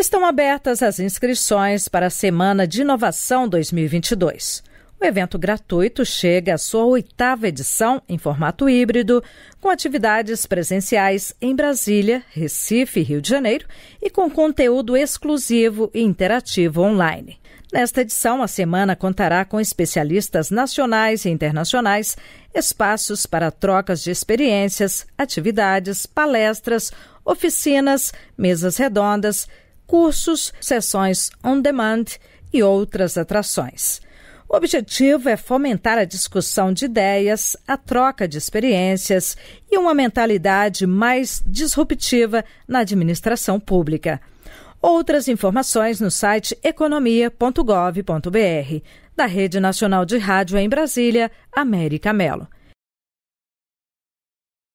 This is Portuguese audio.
Estão abertas as inscrições para a Semana de Inovação 2022. O evento gratuito chega à sua oitava edição em formato híbrido, com atividades presenciais em Brasília, Recife e Rio de Janeiro e com conteúdo exclusivo e interativo online. Nesta edição, a semana contará com especialistas nacionais e internacionais, espaços para trocas de experiências, atividades, palestras, oficinas, mesas redondas cursos, sessões on demand e outras atrações. O objetivo é fomentar a discussão de ideias, a troca de experiências e uma mentalidade mais disruptiva na administração pública. Outras informações no site economia.gov.br, da Rede Nacional de Rádio em Brasília, América Melo.